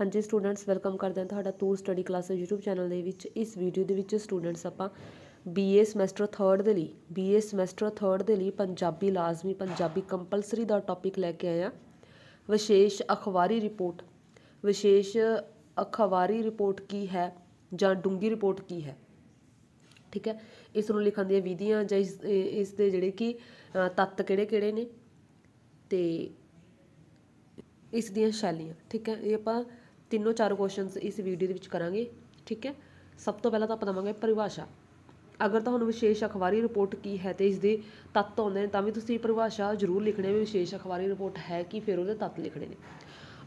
ਹਾਂਜੀ students welcome ਕਰਦੇ ਹਾਂ ਤੁਹਾਡਾ tour study class YouTube channel ਦੇ ਵਿੱਚ ਇਸ ਵੀਡੀਓ ਦੇ ਵਿੱਚ ਸਟੂਡੈਂਟਸ ਆਪਾਂ BA ਸਮੈਸਟਰ 3 ਦੇ ਲਈ BA ਸਮੈਸਟਰ 3 ਦੇ ਲਈ ਪੰਜਾਬੀ ਲਾਜ਼ਮੀ ਪੰਜਾਬੀ ਕੰਪਲਸਰੀ ਦਾ ਟੌਪਿਕ ਲੈ ਕੇ ਆਏ ਆ ਵਿਸ਼ੇਸ਼ ਅਖਬਾਰੀ ਰਿਪੋਰਟ ਵਿਸ਼ੇਸ਼ ਅਖਬਾਰੀ ਰਿਪੋਰਟ ਕੀ ਹੈ ਜਾਂ ਡੂੰਗੀ ਰਿਪੋਰਟ ਕੀ ਹੈ ਠੀਕ ਹੈ ਇਸ ਨੂੰ ਲਿਖਣ ਦੀਆਂ ਵਿਧੀਆਂ ਜਾਂ ਇਸ ਦੇ ਜਿਹੜੇ ਕਿ ਤੱਤ ਕਿਹੜੇ-ਕਿਹੜੇ ਨੇ ਤੇ ਇਸ ਦੀਆਂ ਸ਼ੈਲੀਆਂ ਠੀਕ ਹੈ ਇਹ ਆਪਾਂ ਤਿੰਨੋਂ ਚਾਰ ਕੁਐਸਚਨਸ ਇਸ ਵੀਡੀਓ ਦੇ ਵਿੱਚ ਕਰਾਂਗੇ ਠੀਕ ਹੈ ਸਭ ਤੋਂ ਪਹਿਲਾਂ ਤਾਂ ਆਪਾਂ ਦਵਾਂਗੇ ਪਰਿਭਾਸ਼ਾ ਅਗਰ ਤੁਹਾਨੂੰ ਵਿਸ਼ੇਸ਼ ਅਖਬਾਰੀ ਰਿਪੋਰਟ ਕੀ ਹੈ ਤੇ ਇਸ ਦੇ ਤੱਤ ਆਉਂਦੇ ਨੇ ਤਾਂ ਵੀ ਤੁਸੀਂ ਪਰਿਭਾਸ਼ਾ ਜ਼ਰੂਰ ਲਿਖਣੀ ਹੈ ਵਿਸ਼ੇਸ਼ ਅਖਬਾਰੀ ਰਿਪੋਰਟ ਹੈ ਕੀ ਫਿਰ ਉਹਦੇ ਤੱਤ ਲਿਖਣੇ ਨੇ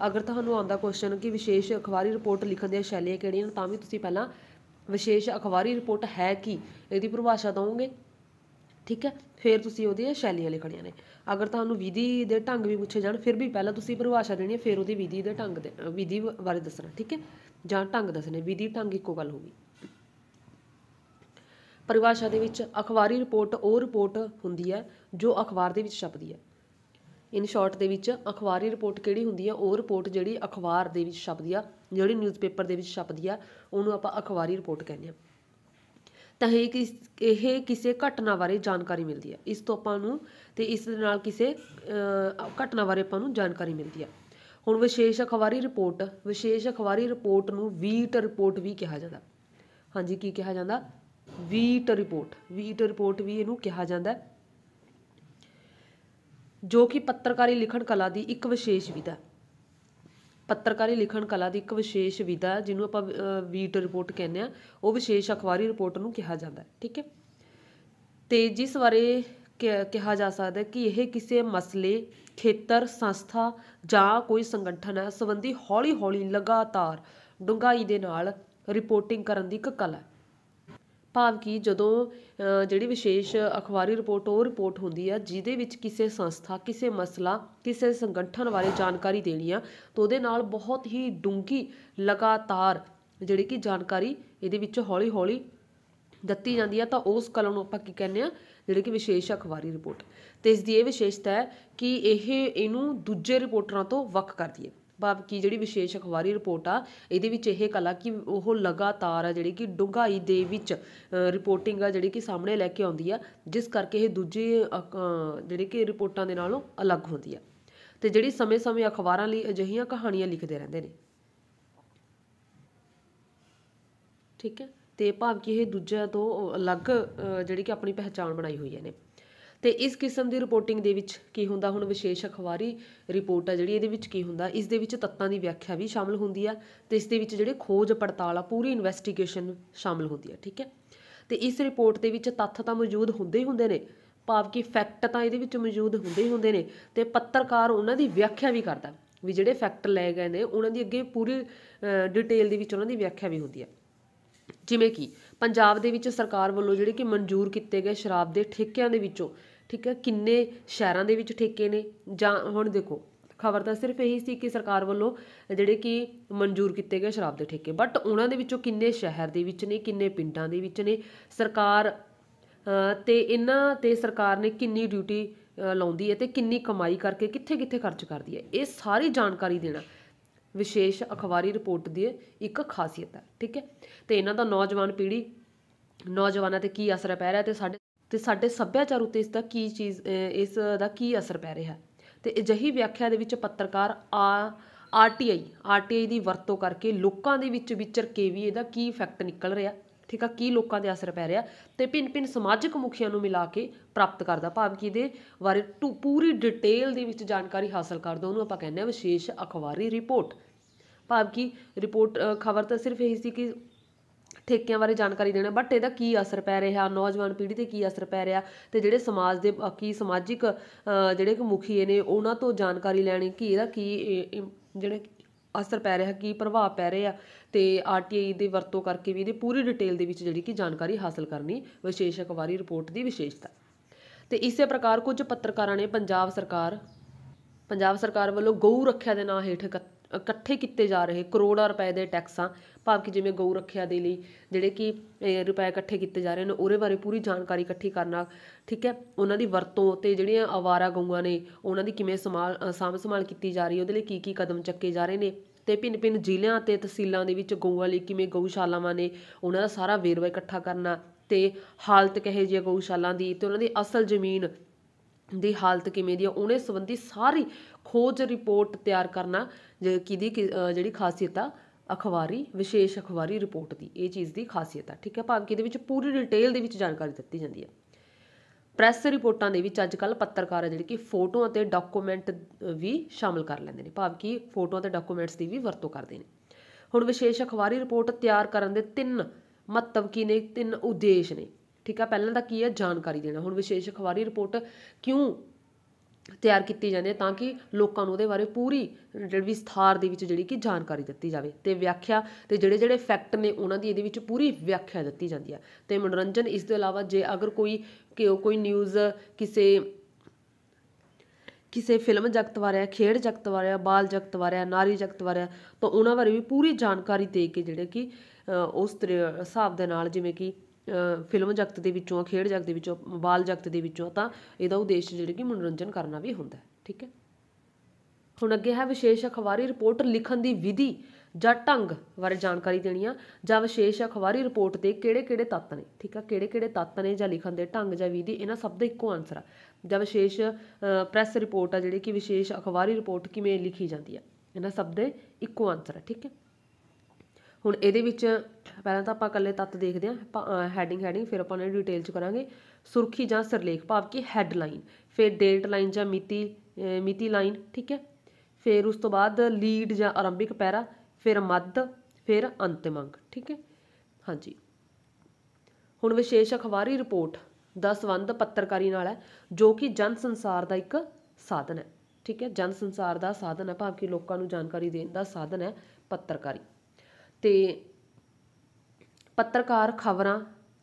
ਅਗਰ ਤੁਹਾਨੂੰ ਆਉਂਦਾ ਕੁਐਸਚਨ ਕਿ ਵਿਸ਼ੇਸ਼ ਅਖਬਾਰੀ ਰਿਪੋਰਟ ਲਿਖਣ ਦੀਆਂ ਸ਼ੈਲੀਆਂ ਕਿਹੜੀਆਂ ਨੇ ਤਾਂ ਵੀ ਤੁਸੀਂ ਪਹਿਲਾਂ ਵਿਸ਼ੇਸ਼ ਅਖਬਾਰੀ ਰਿਪੋਰਟ ਹੈ ਕੀ ਇਹਦੀ ਪਰਿਭਾਸ਼ਾ ਦਵੋਗੇ ਠੀਕ ਹੈ ਫਿਰ ਤੁਸੀਂ ਉਹਦੀਆਂ ਸ਼ੈਲੀਆਂ ਲਿਖਣੀਆਂ ਨੇ ਅਗਰ ਤੁਹਾਨੂੰ ਵਿਧੀ ਦੇ ਢੰਗ ਵੀ ਪੁੱਛੇ ਜਾਣ ਫਿਰ ਵੀ ਪਹਿਲਾਂ ਤੁਸੀਂ ਪਰਿਭਾਸ਼ਾ ਦੇਣੀ ਹੈ ਫਿਰ ਉਹਦੀ ਵਿਧੀ ਦੇ ਢੰਗ ਦੇ ਵਿਧੀ ਬਾਰੇ ਦੱਸਣਾ ਠੀਕ ਹੈ ਜਾਂ ਢੰਗ ਦੱਸਣੇ ਵਿਧੀ ਢੰਗ ਇੱਕੋ ਗੱਲ ਹੋਊਗੀ ਪਰਿਭਾਸ਼ਾ ਦੇ ਵਿੱਚ ਅਖਬਾਰੀ ਰਿਪੋਰਟ ਉਹ ਰਿਪੋਰਟ ਹੁੰਦੀ ਹੈ ਜੋ ਅਖਬਾਰ ਦੇ ਵਿੱਚ ਛਪਦੀ ਹੈ ਇਨ ਸ਼ਾਰਟ ਦੇ ਵਿੱਚ ਅਖਬਾਰੀ ਰਿਪੋਰਟ ਕਿਹੜੀ ਹੁੰਦੀ ਹੈ ਉਹ ਰਿਪੋਰਟ ਜਿਹੜੀ ਅਖਬਾਰ ਦੇ ਵਿੱਚ ਛਪਦੀ ਆ ਜਿਹੜੀ ਨਿਊਜ਼ਪੇਪਰ ਦੇ ਵਿੱਚ ਛਪਦੀ ਆ ਉਹਨੂੰ ਆਪਾਂ ਅਖਬਾਰੀ ਰਿਪੋਰਟ ਕਹਿੰਦੇ ਆ ਤਾਂ ਇਹ ਕਿਸ ਇਹ ਕਿਸੇ ਘਟਨਾ ਬਾਰੇ ਜਾਣਕਾਰੀ ਮਿਲਦੀ ਹੈ ਇਸ ਤੋਂ ਆਪਾਂ ਨੂੰ ਤੇ ਇਸ ਦੇ ਨਾਲ ਕਿਸੇ ਘਟਨਾ ਬਾਰੇ ਆਪਾਂ ਨੂੰ ਜਾਣਕਾਰੀ ਮਿਲਦੀ ਹੈ ਹੁਣ ਵਿਸ਼ੇਸ਼ ਅਖਬਾਰੀ ਰਿਪੋਰਟ ਵਿਸ਼ੇਸ਼ ਅਖਬਾਰੀ ਰਿਪੋਰਟ ਨੂੰ ਵੀਟ ਰਿਪੋਰਟ ਵੀ ਕਿਹਾ ਜਾਂਦਾ ਹਾਂਜੀ ਕੀ ਕਿਹਾ ਜਾਂਦਾ ਵੀਟ ਰਿਪੋਰਟ ਵੀਟ ਰਿਪੋਰਟ ਵੀ ਇਹਨੂੰ ਕਿਹਾ ਜਾਂਦਾ ਜੋ ਕਿ ਪੱਤਰਕਾਰੀ ਲਿਖਣ ਕਲਾ ਦੀ ਇੱਕ ਵਿਸ਼ੇਸ਼ ਵਿਧਾ ਹੈ ਪੱਤਰਕਾਰੀ ਲਿਖਣ ਕਲਾ ਦੀ ਇੱਕ ਵਿਸ਼ੇਸ਼ ਵਿਧਾ ਜਿਹਨੂੰ ਆਪਾਂ ਵੀਟ ਰਿਪੋਰਟ ਕਹਿੰਦੇ ਆ ਉਹ ਵਿਸ਼ੇਸ਼ ਅਖਬਾਰੀ ਰਿਪੋਰਟ ਨੂੰ ਕਿਹਾ ਜਾਂਦਾ ਠੀਕ ਹੈ ਤੇ ਜਿਸ ਬਾਰੇ ਕਿਹਾ ਜਾ ਸਕਦਾ ਕਿ ਇਹ ਕਿਸੇ ਮਸਲੇ ਖੇਤਰ ਸੰਸਥਾ ਜਾਂ ਕੋਈ ਸੰਗਠਨ ਹੈ ਸੰਬੰਧੀ ਹੌਲੀ-ਹੌਲੀ ਲਗਾਤਾਰ ਡੂੰਘਾਈ ਦੇ ਨਾਲ ਰਿਪੋਰਟਿੰਗ ਕਰਨ ਦੀ ਇੱਕ ਕਲਾ ਹੈ ਭਾਵ ਕਿ ਜਦੋਂ ਜਿਹੜੀ ਵਿਸ਼ੇਸ਼ ਅਖਬਾਰੀ ਰਿਪੋਰਟ ਉਹ ਰਿਪੋਰਟ ਹੁੰਦੀ ਆ ਜਿਹਦੇ ਵਿੱਚ ਕਿਸੇ ਸੰਸਥਾ ਕਿਸੇ ਮਸਲਾ ਕਿਸੇ ਸੰਗਠਨ ਬਾਰੇ ਜਾਣਕਾਰੀ ਦੇਣੀ ਆ ਤਾਂ ਉਹਦੇ ਨਾਲ ਬਹੁਤ ਹੀ ਡੂੰਗੀ ਲਗਾਤਾਰ ਜਿਹੜੀ ਕਿ ਜਾਣਕਾਰੀ ਇਹਦੇ ਵਿੱਚ ਹੌਲੀ ਹੌਲੀ ਦਿੱਤੀ ਜਾਂਦੀ ਆ ਤਾਂ ਉਸ ਕਲਮ ਨੂੰ ਆਪਾਂ ਕੀ ਕਹਿੰਦੇ ਆ ਜਿਹੜੀ ਕਿ ਵਿਸ਼ੇਸ਼ ਅਖਬਾਰੀ ਰਿਪੋਰਟ ਤੇ ਇਸ ਦੀ ਇਹ ਵਿਸ਼ੇਸ਼ਤਾ ਹੈ ਕਿ ਇਹ ਇਹਨੂੰ ਦੂਜੇ ਰਿਪੋਰਟਰਾਂ ਤੋਂ ਵੱਖ ਕਰਦੀ ਹੈ ਭਾਵ ਕਿ ਜਿਹੜੀ ਵਿਸ਼ੇਸ਼ ਅਖਬਾਰੀ ਰਿਪੋਰਟ ਆ ਇਹਦੇ ਵਿੱਚ ਇਹ ਕਲਾ ਕਿ ਉਹ ਲਗਾਤਾਰ ਆ ਜਿਹੜੀ ਕਿ ਡੂੰਘਾਈ ਦੇ ਵਿੱਚ ਰਿਪੋਰਟਿੰਗ ਆ ਜਿਹੜੀ ਕਿ ਸਾਹਮਣੇ ਲੈ ਕੇ ਆਉਂਦੀ ਆ ਜਿਸ ਕਰਕੇ ਇਹ ਦੂਜੇ ਜਿਹੜੇ ਕਿ ਰਿਪੋਰਟਾਂ ਦੇ ਨਾਲੋਂ ਅਲੱਗ ਹੁੰਦੀ ਆ ਤੇ ਜਿਹੜੀ ਸਮੇਂ-ਸਮੇਂ ਅਖਬਾਰਾਂ ਲਈ ਅਜਿਹੀਆਂ ਕਹਾਣੀਆਂ ਲਿਖਦੇ ਰਹਿੰਦੇ ਨੇ ਠੀਕ ਹੈ ਤੇ ਭਾਵ ਕਿ ਇਹ ਦੂਜਿਆਂ ਤੋਂ ਅਲੱਗ ਜਿਹੜੀ ਕਿ ਆਪਣੀ ਪਹਿਚਾਣ ਬਣਾਈ ਹੋਈ ਹੈ ਨੇ ਤੇ ਇਸ ਕਿਸਮ ਦੀ ਰਿਪੋਰਟਿੰਗ ਦੇ ਵਿੱਚ ਕੀ ਹੁੰਦਾ ਹੁਣ ਵਿਸ਼ੇਸ਼ ਅਖਬਾਰੀ ਰਿਪੋਰਟ ਆ ਜਿਹੜੀ ਇਹਦੇ ਵਿੱਚ ਕੀ ਹੁੰਦਾ ਇਸ ਦੇ ਵਿੱਚ ਤੱਤਾਂ ਦੀ ਵਿਆਖਿਆ ਵੀ ਸ਼ਾਮਲ ਹੁੰਦੀ ਆ ਤੇ ਇਸ ਦੇ ਵਿੱਚ ਜਿਹੜੇ ਖੋਜ ਪੜਤਾਲ ਆ ਪੂਰੀ ਇਨਵੈਸਟੀਗੇਸ਼ਨ ਸ਼ਾਮਲ ਹੁੰਦੀ ਆ ਠੀਕ ਹੈ ਤੇ ਇਸ ਰਿਪੋਰਟ ਦੇ ਵਿੱਚ ਤੱਥ ਤਾਂ ਮੌਜੂਦ ਹੁੰਦੇ ਹੀ ਹੁੰਦੇ ਨੇ ਭਾਵ ਕਿ ਫੈਕਟ ਤਾਂ ਇਹਦੇ ਵਿੱਚ ਮੌਜੂਦ ਹੁੰਦੇ ਹੀ ਹੁੰਦੇ ਨੇ ਤੇ ਪੱਤਰਕਾਰ ਉਹਨਾਂ ਦੀ ਵਿਆਖਿਆ ਵੀ ਕਰਦਾ ਵੀ ਜਿਹੜੇ ਫੈਕਟ ਲਏ ਗਏ ਨੇ ਉਹਨਾਂ ਦੀ ਅੱਗੇ ਪੂਰੀ ਡਿਟੇਲ ਦੇ ਵਿੱਚ ਉਹਨਾਂ ਦੀ ਵਿਆਖਿਆ ਵੀ ਹੁੰਦੀ ਆ ਜਿਵੇਂ ਕਿ ਪੰਜਾਬ ਦੇ ਵਿੱਚ ਸਰਕਾਰ ਵੱਲੋਂ ਜਿਹੜੇ ਕਿ ਮਨਜ਼ੂਰ ਕੀਤੇ ਗਏ ਸ਼ਰਾਬ ਦੇ ਠੇਕਿਆਂ ਦੇ ਵਿੱਚੋਂ ਠੀਕ ਹੈ ਕਿੰਨੇ ਸ਼ਹਿਰਾਂ ਦੇ ਵਿੱਚ ਠੇਕੇ ਨੇ ਜਾਂ ਹੁਣ ਦੇਖੋ ਖਬਰ ਤਾਂ ਸਿਰਫ ਇਹੀ ਸੀ ਕਿ ਸਰਕਾਰ ਵੱਲੋਂ ਜਿਹੜੇ ਕਿ ਮਨਜ਼ੂਰ ਕੀਤੇ ਗਏ ਸ਼ਰਾਬ ਦੇ ਠੇਕੇ ਬਟ ਉਹਨਾਂ ਦੇ ਵਿੱਚੋਂ ਕਿੰਨੇ ਸ਼ਹਿਰ ਦੇ ਵਿੱਚ ਨੇ ਕਿੰਨੇ ਪਿੰਡਾਂ ਦੇ ਵਿੱਚ ਨੇ ਸਰਕਾਰ ਤੇ ਇਹਨਾਂ ਤੇ ਸਰਕਾਰ ਨੇ ਕਿੰਨੀ ਡਿਊਟੀ ਲਾਉਂਦੀ ਹੈ ਤੇ ਕਿੰਨੀ ਕਮਾਈ ਕਰਕੇ ਕਿੱਥੇ-ਕਿੱਥੇ ਖਰਚ ਕਰਦੀ ਹੈ ਇਹ ਸਾਰੀ ਜਾਣਕਾਰੀ ਦੇਣਾ ਵਿਸ਼ੇਸ਼ ਅਖਬਾਰੀ ਰਿਪੋਰਟ ਦੀ ਇੱਕ ਖਾਸੀਅਤ ਹੈ ਠੀਕ ਹੈ ਤੇ ਇਹਨਾਂ ਦਾ ਨੌਜਵਾਨ ਪੀੜ੍ਹੀ ਨੌਜਵਾਨਾਂ ਤੇ ਕੀ ਅਸਰ ਪੈ ਰਿਹਾ ਤੇ ਸਾਡੇ ਤੇ ਸਾਡੇ ਸੱਭਿਆਚਾਰ ਉੱਤੇ ਇਸ ਦਾ ਕੀ ਚੀਜ਼ ਇਸ ਦਾ ਕੀ ਅਸਰ ਪੈ ਰਿਹਾ ਤੇ ਅਜਿਹੀ ਵਿਆਖਿਆ ਦੇ ਵਿੱਚ ਪੱਤਰਕਾਰ ਆ ਆਰਟੀਆਈ ਆਰਟੀਆਈ ਦੀ ਵਰਤੋਂ ਕਰਕੇ ਲੋਕਾਂ ਦੇ ਵਿੱਚ ਵਿਚਰ ਕੇ ਵੀ ਇਹਦਾ ਕੀ ਇਫੈਕਟ ਨਿਕਲ ਰਿਹਾ ਠੀਕ ਆ ਕੀ ਲੋਕਾਂ ਦੇ ਅਸਰ ਪੈ ਰਿਹਾ ਤੇ ਪਿੰਨ ਪਿੰਨ ਸਮਾਜਿਕ ਮੁਖੀਆਂ ਨੂੰ ਮਿਲਾ ਕੇ ਪ੍ਰਾਪਤ ਕਰਦਾ ਭਾਵ ਕਿ ਇਹਦੇ ਬਾਰੇ ਪੂਰੀ ਡਿਟੇਲ ਦੇ ਵਿੱਚ ਜਾਣਕਾਰੀ ਹਾਸਲ ਕਰਦਾ ਉਹਨੂੰ ਆਪਾਂ ਕਹਿੰਦੇ ਆ ਵਿਸ਼ੇਸ਼ ਅਖਬਾਰੀ ਰਿਪੋਰਟ ਭਾਵ ਕਿ ਰਿਪੋਰਟ ਖਬਰ ਤਾਂ ਸਿਰਫ ਇਹੀ ਸੀ ਕਿ ਠੇਕਿਆਂ ਬਾਰੇ ਜਾਣਕਾਰੀ ਦੇਣਾ ਬਟ ਇਹਦਾ ਕੀ ਅਸਰ ਪੈ ਰਿਹਾ ਨੌਜਵਾਨ ਪੀੜ੍ਹੀ ਤੇ ਕੀ ਅਸਰ ਪੈ ਰਿਹਾ ਤੇ ਜਿਹੜੇ ਸਮਾਜ ਦੇ ਬਾਕੀ ਸਮਾਜਿਕ ਜਿਹੜੇ ਕਿ ਮੁਖੀਏ ਨੇ ਉਹਨਾਂ ਤੋਂ ਜਾਣਕਾਰੀ ਲੈਣੀ ਕਿ ਇਹਦਾ ਕੀ ਜਿਹੜੇ ਅਸਰ ਪੈ ਰਿਹਾ ਕੀ ਪ੍ਰਭਾਵ ਪੈ ਰਿਹਾ ਤੇ ਆਰਟੀਆਈ ਦੇ ਵਰਤੋਂ ਕਰਕੇ ਵੀ ਇਹਦੇ ਪੂਰੀ ਡਿਟੇਲ ਦੇ ਵਿੱਚ ਜਿਹੜੀ ਕਿ ਜਾਣਕਾਰੀ ਹਾਸਲ ਕਰਨੀ ਵਿਸ਼ੇਸ਼ ਅਖਬਾਰੀ ਰਿਪੋਰਟ ਦੀ ਵਿਸ਼ੇਸ਼ਤਾ ਤੇ ਇਸੇ ਪ੍ਰਕਾਰ ਕੁਝ ਪੱਤਰਕਾਰਾਂ ਨੇ ਪੰਜਾਬ ਸਰਕਾਰ ਪੰਜਾਬ ਸਰਕਾਰ ਵੱਲੋਂ ਗਊ ਰੱਖਿਆ ਦੇ ਨਾਂ ਹੇਠ ਇਕੱਠੇ ਕੀਤੇ ਜਾ ਰਹੇ ਕਰੋੜਾਂ ਰੁਪਏ ਦੇ ਟੈਕਸਾਂ ਭਾਵ ਕਿ ਜਿਵੇਂ ਗਊ ਰੱਖਿਆ ਦੇ ਲਈ ਜਿਹੜੇ ਕਿ ਰੁਪਏ ਇਕੱਠੇ ਕੀਤੇ ਜਾ ਰਹੇ ਨੇ ਉਹਦੇ ਬਾਰੇ ਪੂਰੀ ਜਾਣਕਾਰੀ ਇਕੱਠੀ ਕਰਨਾ ਠੀਕ ਹੈ ਉਹਨਾਂ ਦੀ ਵਰਤੋਂ ਤੇ ਜਿਹੜੀਆਂ ਆਵਾਰਾ ਗਊਆਂ ਨੇ ਉਹਨਾਂ ਦੀ ਕਿਵੇਂ ਸੰਭਾਲ ਸਾਂਭ ਸੰਭਾਲ ਕੀਤੀ ਜਾ ਰਹੀ ਹੈ ਉਹਦੇ ਲਈ ਕੀ ਕੀ ਕਦਮ ਚੱਕੇ ਜਾ ਰਹੇ ਨੇ ਤੇ ਪਿੰਨ-ਪਿੰਨ ਜ਼ਿਲ੍ਹਿਆਂ ਤੇ ਤਹਿਸੀਲਾਂ ਦੇ ਵਿੱਚ ਗਊਆਂ ਲਈ ਕਿਵੇਂ ਗਊਸ਼ਾਲਾਵਾਂ ਨੇ ਉਹਨਾਂ ਦਾ ਸਾਰਾ ਵੇਰਵਾ ਇਕੱਠਾ ਕਰਨਾ ਤੇ ਹਾਲਤ ਕਹੇ ਜੀ ਗਊਸ਼ਾਲਾਵਾਂ ਦੀ ਤੇ ਉਹਨਾਂ ਦੀ ਅਸਲ ਜ਼ਮੀਨ ਦੀ ਹਾਲਤ ਕਿਵੇਂ ਦੀ ਹੈ ਉਹਨੇ ਸੰਬੰਧੀ ਸਾਰੀ ਖੋਜ ਰਿਪੋਰਟ ਤਿਆਰ ਕਰਨਾ ਦੀ ਜਿਹੜੀ ਖਾਸੀਅਤ ਆ ਅਖਬਾਰੀ ਵਿਸ਼ੇਸ਼ ਅਖਬਾਰੀ ਰਿਪੋਰਟ ਦੀ ਇਹ ਚੀਜ਼ ਦੀ ਖਾਸੀਅਤ ਆ ਠੀਕ ਹੈ ਭਾਵੇਂ ਕਿ ਇਹਦੇ ਵਿੱਚ ਪੂਰੀ ਡਿਟੇਲ ਦੇ ਵਿੱਚ ਜਾਣਕਾਰੀ ਦਿੱਤੀ ਜਾਂਦੀ ਹੈ ਪ੍ਰੈਸ ਰਿਪੋਰਟਾਂ ਦੇ ਵਿੱਚ ਅੱਜ ਕੱਲ ਪੱਤਰਕਾਰ ਆ ਜਿਹੜੇ ਕਿ ਫੋਟੋਆਂ ਤੇ ਡਾਕੂਮੈਂਟ ਵੀ ਸ਼ਾਮਲ ਕਰ ਲੈਂਦੇ ਨੇ ਭਾਵੇਂ ਕਿ ਫੋਟੋਆਂ ਤੇ ਡਾਕੂਮੈਂਟਸ ਦੀ ਵੀ ਵਰਤੋਂ ਕਰਦੇ ਨੇ ਹੁਣ ਵਿਸ਼ੇਸ਼ ਅਖਬਾਰੀ ਰਿਪੋਰਟ ਤਿਆਰ ਕਰਨ ਦੇ ਤਿੰਨ ਮਹੱਤਵ ਕੀ ਨੇ ਤਿੰਨ ਉਦੇਸ਼ ਨੇ ਠੀਕ ਆ ਪਹਿਲਾਂ ਤਾਂ ਕੀ ਹੈ ਜਾਣਕਾਰੀ ਦੇਣਾ ਹੁਣ ਵਿਸ਼ੇਸ਼ ਅਖਬਾਰੀ ਰਿਪੋਰਟ ਕਿਉਂ ਤਿਆਰ ਕੀਤੀ ਜਾਂਦੀ ਹੈ ਤਾਂ ਕਿ ਲੋਕਾਂ ਨੂੰ ਉਹਦੇ ਬਾਰੇ ਪੂਰੀ ਜਿਹੜੀ ਵਿਸਥਾਰ ਦੇ ਵਿੱਚ ਜਿਹੜੀ ਕਿ ਜਾਣਕਾਰੀ ਦਿੱਤੀ ਜਾਵੇ ਤੇ ਵਿਆਖਿਆ ਤੇ ਜਿਹੜੇ ਜਿਹੜੇ ਫੈਕਟ ਨੇ ਉਹਨਾਂ ਦੀ ਇਹਦੇ ਵਿੱਚ ਪੂਰੀ ਵਿਆਖਿਆ ਦਿੱਤੀ ਜਾਂਦੀ ਹੈ ਤੇ ਮਨੋਰੰਜਨ ਇਸ ਦੇ ਇਲਾਵਾ ਜੇ ਅਗਰ ਕੋਈ ਕੋਈ ਨਿਊਜ਼ ਕਿਸੇ ਕਿਸੇ ਫਿਲਮ ਜਗਤ ਬਾਰੇ ਖੇਡ ਜਗਤ ਬਾਰੇ ਬਾਲ ਜਗਤ ਬਾਰੇ ਨਾਰੀ ਜਗਤ ਬਾਰੇ ਤਾਂ ਉਹਨਾਂ ਬਾਰੇ ਵੀ ਪੂਰੀ ਜਾਣਕਾਰੀ ਦੇ ਕੇ ਜਿਹੜੇ ਕਿ ਉਸ ਹਿਸਾਬ ਦੇ ਨਾਲ ਜਿਵੇਂ ਕਿ ਫਿਲਮ ਜਗਤ ਦੇ ਵਿੱਚੋਂ ਖੇਡ ਜਗਤ ਦੇ ਵਿੱਚੋਂ ਬਾਲ ਜਗਤ ਦੇ ਵਿੱਚੋਂ ਤਾਂ ਇਹਦਾ ਉਦੇਸ਼ ਜਿਹੜਾ ਕਿ ਮਨੋਰੰਜਨ ਕਰਨਾ ਵੀ ਹੁੰਦਾ ਠੀਕ ਹੈ ਹੁਣ ਅੱਗੇ ਹੈ ਵਿਸ਼ੇਸ਼ ਅਖਬਾਰੀ ਰਿਪੋਰਟ ਲਿਖਣ ਦੀ ਵਿਧੀ ਜਾਂ ਢੰਗ ਬਾਰੇ ਜਾਣਕਾਰੀ ਦੇਣੀ ਆ ਜਾਂ ਵਿਸ਼ੇਸ਼ ਅਖਬਾਰੀ ਰਿਪੋਰਟ ਦੇ ਕਿਹੜੇ-ਕਿਹੜੇ ਤੱਤ ਨੇ ਠੀਕ ਆ ਕਿਹੜੇ-ਕਿਹੜੇ ਤੱਤ ਨੇ ਜਾਂ ਲਿਖਣ ਦੇ ਢੰਗ ਜਾਂ ਵਿਧੀ ਇਹਨਾਂ ਸਭ ਦਾ ਇੱਕੋ ਆਨਸਰ ਆ ਜਾਂ ਵਿਸ਼ੇਸ਼ ਪ੍ਰੈਸ ਰਿਪੋਰਟ ਆ ਜਿਹੜੀ ਕਿ ਵਿਸ਼ੇਸ਼ ਅਖਬਾਰੀ ਰਿਪੋਰਟ ਕਿਵੇਂ ਲਿਖੀ ਜਾਂਦੀ ਆ ਇਹਨਾਂ ਸਭ ਦੇ ਇੱਕੋ ਆਨਸਰ ਆ ਠੀਕ ਹੈ ਹੁਣ ਇਹਦੇ ਵਿੱਚ ਪਹਿਲਾਂ ਤਾਂ ਆਪਾਂ ਇਕੱਲੇ ਤੱਤ ਦੇਖਦੇ ਹਾਂ ਹੈਡਿੰਗ ਹੈਡਿੰਗ ਫਿਰ ਆਪਾਂ ਨੇ ਡਿਟੇਲ 'ਚ ਕਰਾਂਗੇ ਸੁਰਖੀ ਜਾਂ ਸਿਰਲੇਖ ਭਾਵ ਕਿ ਹੈਡਲਾਈਨ ਫਿਰ ਡੇਟ ਲਾਈਨ ਜਾਂ ਮਿਤੀ ਮਿਤੀ ਲਾਈਨ ਠੀਕ ਹੈ ਫਿਰ ਉਸ ਤੋਂ ਬਾਅਦ ਲੀਡ ਜਾਂ ਆਰੰਭਿਕ ਪੈਰਾ ਫਿਰ ਮੱਧ ਫਿਰ ਅੰਤਿਮ ਅੰਕ ਠੀਕ ਹੈ ਹਾਂਜੀ ਹੁਣ ਵਿਸ਼ੇਸ਼ ਅਖਬਾਰੀ ਰਿਪੋਰਟ ਦਾ ਸੰਬੰਧ ਪੱਤਰਕਾਰੀ ਨਾਲ ਹੈ ਜੋ ਕਿ ਜਨ ਸੰਸਾਰ ਦਾ ਇੱਕ ਸਾਧਨ ਹੈ ਠੀਕ ਹੈ ਜਨ ਸੰਸਾਰ ਦਾ ਸਾਧਨ ਹੈ ਭਾਵ ਕਿ ਲੋਕਾਂ ਨੂੰ ਜਾਣਕਾਰੀ ਦੇਣ ਦਾ ਸਾਧਨ ਹੈ ਪੱਤਰਕਾਰੀ ਅਤੇ ਪੱਤਰਕਾਰ ਖਬਰਾਂ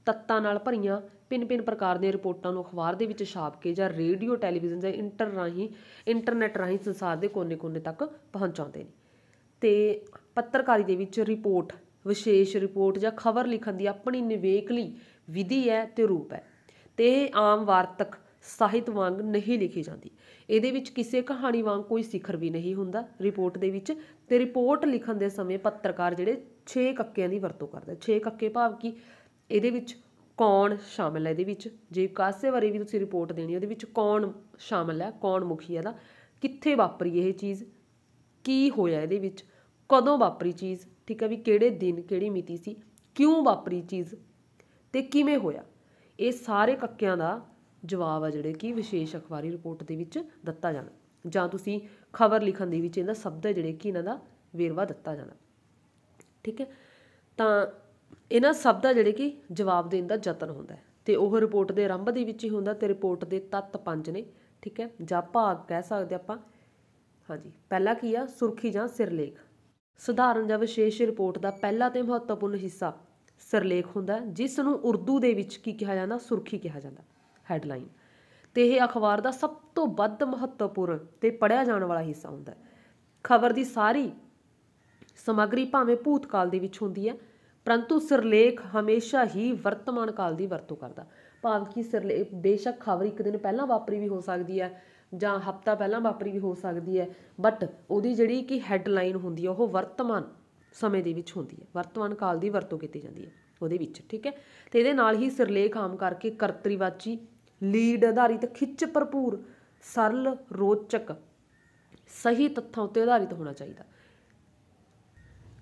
ਤੱਤਾਂ ਨਾਲ ਭਰੀਆਂ ਭਿੰਨ ਭਿੰਨ ਪ੍ਰਕਾਰ ਦੀਆਂ ਰਿਪੋਰਟਾਂ ਨੂੰ ਅਖਬਾਰ ਦੇ ਵਿੱਚ ਛਾਪ ਕੇ ਜਾਂ ਰੇਡੀਓ ਟੈਲੀਵਿਜ਼ਨ ਜਾਂ ਇੰਟਰ ਰਾਹੀਂ ਇੰਟਰਨੈਟ ਰਾਹੀਂ ਸੰਸਾਰ ਦੇ ਕੋਨੇ ਕੋਨੇ ਤੱਕ ਪਹੁੰਚਾਉਂਦੇ ਨੇ ਅਤੇ ਪੱਤਰਕਾਰੀ ਦੇ ਵਿੱਚ ਰਿਪੋਰਟ ਵਿਸ਼ੇਸ਼ ਰਿਪੋਰਟ ਜਾਂ ਖਬਰ ਲਿਖਣ ਦੀ ਆਪਣੀ ਨਿਵੇਕਲੀ ਵਿਧੀ ਹੈ ਤੇ ਰੂਪ ਹੈ ਤੇ ਇਹ ਆਮ ਵਾਰਤਕ ਸਾਹਿਤ ਵਾਂਗ ਨਹੀਂ ਲਿਖੀ ਜਾਂਦੀ ਇਹਦੇ ਵਿੱਚ ਕਿਸੇ ਕਹਾਣੀ ਵਾਂਗ ਕੋਈ ਸਿਖਰ ਵੀ ਨਹੀਂ ਹੁੰਦਾ ਰਿਪੋਰਟ ਦੇ ਵਿੱਚ ਤੇ ਰਿਪੋਰਟ ਲਿਖਣ ਦੇ ਸਮੇਂ ਪੱਤਰਕਾਰ ਜਿਹੜੇ 6 ਕੱਕਿਆਂ ਦੀ ਵਰਤੋਂ ਕਰਦਾ 6 ਕੱਕੇ ਭਾਵ ਕੀ ਇਹਦੇ ਵਿੱਚ ਕੌਣ ਸ਼ਾਮਲ ਹੈ ਇਹਦੇ ਵਿੱਚ ਜੇ ਕਾਸੇ ਵਾਰੀ ਵੀ ਤੁਸੀਂ ਰਿਪੋਰਟ ਦੇਣੀ ਉਹਦੇ ਵਿੱਚ ਕੌਣ ਸ਼ਾਮਲ ਹੈ ਕੌਣ ਮੁਖੀ ਹੈ ਦਾ ਕਿੱਥੇ ਵਾਪਰੀ ਇਹ ਚੀਜ਼ ਕੀ ਹੋਇਆ ਇਹਦੇ ਵਿੱਚ ਕਦੋਂ ਵਾਪਰੀ ਚੀਜ਼ ਠੀਕ ਹੈ ਵੀ ਕਿਹੜੇ ਦਿਨ ਕਿਹੜੀ ਮਿਤੀ ਸੀ ਕਿਉਂ ਵਾਪਰੀ ਚੀਜ਼ ਤੇ ਕਿਵੇਂ ਹੋਇਆ ਇਹ ਸਾਰੇ ਕੱਕਿਆਂ ਦਾ ਜਵਾਬ ਆ ਜਿਹੜੇ ਕਿ ਵਿਸ਼ੇਸ਼ ਅਖਬਾਰੀ ਰਿਪੋਰਟ ਦੇ ਵਿੱਚ ਦਿੱਤਾ ਜਾਣਾ ਜਾਂ ਤੁਸੀਂ ਖਬਰ ਲਿਖਣ ਦੇ ਵਿੱਚ ਇਹਦਾ ਸ਼ਬਦ ਹੈ ਜਿਹੜੇ ਕਿ ਇਹਨਾਂ ਦਾ ਵੇਰਵਾ ਦਿੱਤਾ ਜਾਣਾ ਠੀਕ ਹੈ ਤਾਂ ਇਹਨਾਂ ਸ਼ਬਦ ਆ ਜਿਹੜੇ ਕਿ ਜਵਾਬ ਦੇਣ ਦਾ ਯਤਨ ਹੁੰਦਾ ਤੇ ਉਹ ਰਿਪੋਰਟ ਦੇ ਆਰੰਭ ਦੇ ਵਿੱਚ ਹੀ ਹੁੰਦਾ ਤੇ ਰਿਪੋਰਟ ਦੇ ਤੱਤ ਪੰਜ ਨੇ ਠੀਕ ਹੈ ਜਾਂ ਭਾਗ ਕਹਿ ਸਕਦੇ ਆਪਾਂ ਹਾਂਜੀ ਪਹਿਲਾ ਕੀ ਆ ਸੁਰਖੀ ਜਾਂ ਸਿਰਲੇਖ ਸਧਾਰਨ ਜਾਂ ਵਿਸ਼ੇਸ਼ ਰਿਪੋਰਟ ਦਾ ਪਹਿਲਾ ਤੇ ਮਹੱਤਵਪੂਰਨ ਹਿੱਸਾ ਸਿਰਲੇਖ ਹੁੰਦਾ ਜਿਸ ਨੂੰ ਉਰਦੂ ਦੇ ਵਿੱਚ ਕੀ ਕਿਹਾ ਜਾਂਦਾ ਸੁਰਖੀ ਕਿਹਾ ਜਾਂਦਾ ਹੈਡਲਾਈਨ ਤੇ ਇਹ ਅਖਬਾਰ ਦਾ ਸਭ ਤੋਂ ਵੱਧ ਮਹੱਤਵਪੂਰਨ ਤੇ ਪੜਿਆ ਜਾਣ ਵਾਲਾ ਹਿੱਸਾ ਹੁੰਦਾ ਹੈ ਖਬਰ ਦੀ ਸਾਰੀ ਸਮਗਰੀ ਭਾਵੇਂ ਭੂਤਕਾਲ ਦੇ ਵਿੱਚ ਹੁੰਦੀ ਹੈ ਪਰੰਤੂ ਸਿਰਲੇਖ ਹਮੇਸ਼ਾ ਹੀ ਵਰਤਮਾਨ ਕਾਲ ਦੀ ਵਰਤੋਂ ਕਰਦਾ ਭਾਵ ਕਿ ਸਿਰਲੇਖ ਬੇਸ਼ੱਕ ਖਬਰ ਇੱਕ ਦਿਨ ਪਹਿਲਾਂ ਵਾਪਰੀ ਵੀ ਹੋ ਸਕਦੀ ਹੈ ਜਾਂ ਹਫਤਾ ਪਹਿਲਾਂ ਵਾਪਰੀ ਵੀ ਹੋ ਸਕਦੀ ਹੈ ਬਟ ਉਹਦੀ ਜਿਹੜੀ ਕਿ ਹੈਡਲਾਈਨ ਹੁੰਦੀ ਹੈ ਉਹ ਵਰਤਮਾਨ ਸਮੇਂ ਦੇ ਵਿੱਚ ਹੁੰਦੀ ਹੈ ਵਰਤਮਾਨ ਕਾਲ ਦੀ ਵਰਤੋਂ ਕੀਤੀ ਜਾਂਦੀ ਹੈ ਉਹਦੇ ਵਿੱਚ ਠੀਕ ਹੈ ਤੇ ਇਹਦੇ ਨਾਲ ਹੀ ਸਿਰਲੇਖ ਆਮ ਕਰਕੇ ਕਰਤਰੀਵਾਚੀ ਲੀਡ ਆਧਾਰਿਤ ਖਿੱਚ ਭਰਪੂਰ ਸਰਲ ਰੋਚਕ ਸਹੀ ਤੱਥਾਂ ਉੱਤੇ ਆਧਾਰਿਤ ਹੋਣਾ ਚਾਹੀਦਾ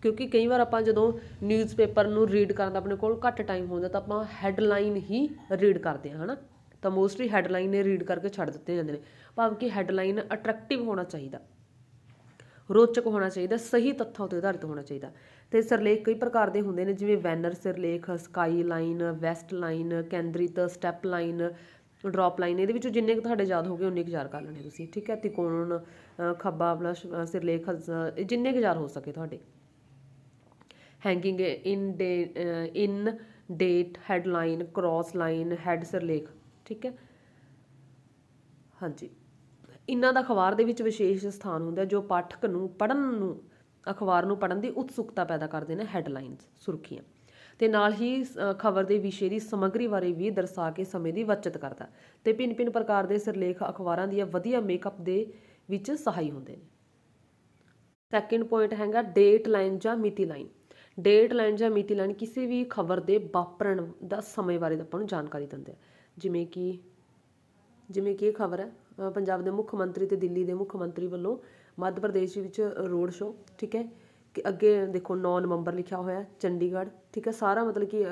ਕਿਉਂਕਿ ਕਈ ਵਾਰ ਆਪਾਂ ਜਦੋਂ ਨਿਊਜ਼ਪੇਪਰ ਨੂੰ ਰੀਡ ਕਰਨ ਦਾ ਆਪਣੇ ਕੋਲ ਘੱਟ ਟਾਈਮ ਹੁੰਦਾ ਤਾਂ ਆਪਾਂ ਹੈਡਲਾਈਨ ਹੀ ਰੀਡ ਕਰਦੇ ਹਾਂ ਹਨਾ ਤਾਂ ਮੋਸਟਲੀ ਹੈਡਲਾਈਨ ਨੇ ਰੀਡ ਕਰਕੇ ਛੱਡ ਦਿੱਤੇ ਜਾਂਦੇ ਨੇ ਭਾਵ ਕਿ ਹੈਡਲਾਈਨ ਅਟਰੈਕਟਿਵ ਹੋਣਾ ਚਾਹੀਦਾ ਰੋਚਕ ਹੋਣਾ ਚਾਹੀਦਾ ਸਹੀ ਤੱਥਾਂ ਉਤੇ ਆਧਾਰਿਤ ਹੋਣਾ ਚਾਹੀਦਾ ਤੇ ਸਿਰਲੇਖ ਕਈ ਪ੍ਰਕਾਰ ਦੇ ਹੁੰਦੇ ਨੇ ਜਿਵੇਂ ਵੈਨਰ ਸਿਰਲੇਖ ਸਕਾਈ ਲਾਈਨ ਵੈਸਟ ਲਾਈਨ ਕੇਂਦਰਿਤ ਸਟੈਪ ਲਾਈਨ ਡ੍ਰੌਪ ਲਾਈਨ ਇਹਦੇ ਵਿੱਚੋਂ ਜਿੰਨੇ ਕੁ ਤੁਹਾਡੇ ਯਾਦ ਹੋਗੇ ਉਨੇ ਕੁ ਯਾਦ ਕਰ ਲੈਣੇ ਤੁਸੀਂ ਠੀਕ ਹੈ ਤਿਕੋਣ ਖੱਬਾ ਪਲਸ ਸਿਰਲੇਖ ਜਿੰਨੇ ਕੁ ਯਾਦ ਹੋ ਸਕੇ ਤੁਹਾਡੇ hanging indent indent headline cross line head ਸਿਰਲੇਖ ਠੀਕ ਹੈ ਹਾਂਜੀ ਇਹਨਾਂ ਦਾ ਅਖਬਾਰ ਦੇ ਵਿੱਚ ਵਿਸ਼ੇਸ਼ ਸਥਾਨ ਹੁੰਦਾ ਜੋ ਪਾਠਕ ਨੂੰ ਪੜਨ ਨੂੰ ਅਖਬਾਰ ਨੂੰ ਪੜਨ ਦੀ ਉਤਸੁਕਤਾ ਪੈਦਾ ਕਰਦੇ ਨੇ ਹੈਡਲਾਈਨਸ ਸੁਰਖੀਆਂ ਤੇ ਨਾਲ ਹੀ ਖਬਰ ਦੇ ਵਿਸ਼ੇ ਦੀ ਸਮਗਰੀ ਬਾਰੇ ਵੀ ਦਰਸਾ ਕੇ ਸਮੇਂ ਦੀ ਬਚਤ ਕਰਦਾ ਤੇ ਪਿੰਨ-ਪਿੰਨ ਪ੍ਰਕਾਰ ਦੇ ਸਿਰਲੇਖ ਅਖਬਾਰਾਂ ਦੀਆਂ ਵਧੀਆ ਮੇਕਅਪ ਦੇ ਵਿੱਚ ਸਹਾਈ ਹੁੰਦੇ ਨੇ ਸੈਕਿੰਡ ਪੁਆਇੰਟ ਹੈਗਾ ਡੇਟ ਲਾਈਨ ਜਾਂ ਮਿਤੀ ਲਾਈਨ ਡੇਟ ਲਾਈਨ ਜਾਂ ਮਿਤੀ ਲਾਈਨ ਕਿਸੇ ਵੀ ਖਬਰ ਦੇ ਵਾਪਰਨ ਦਾ ਸਮੇਂ ਬਾਰੇ ਆਪਾਂ ਨੂੰ ਜਾਣਕਾਰੀ ਦਿੰਦੇ ਆ ਜਿਵੇਂ ਕਿ ਜਿਵੇਂ ਕਿ ਇਹ ਖਬਰ ਹੈ ਪੰਜਾਬ ਦੇ ਮੁੱਖ ਮੰਤਰੀ ਤੇ ਦਿੱਲੀ ਦੇ ਮੁੱਖ ਮੰਤਰੀ ਵੱਲੋਂ ਮੱਧ ਪ੍ਰਦੇਸ਼ ਵਿੱਚ ਰੋਡ ਸ਼ੋਅ ਠੀਕ ਹੈ ਅੱਗੇ ਦੇਖੋ 9 ਨਵੰਬਰ ਲਿਖਿਆ ਹੋਇਆ ਚੰਡੀਗੜ੍ਹ ਠੀਕ ਹੈ ਸਾਰਾ ਮਤਲਬ ਕਿ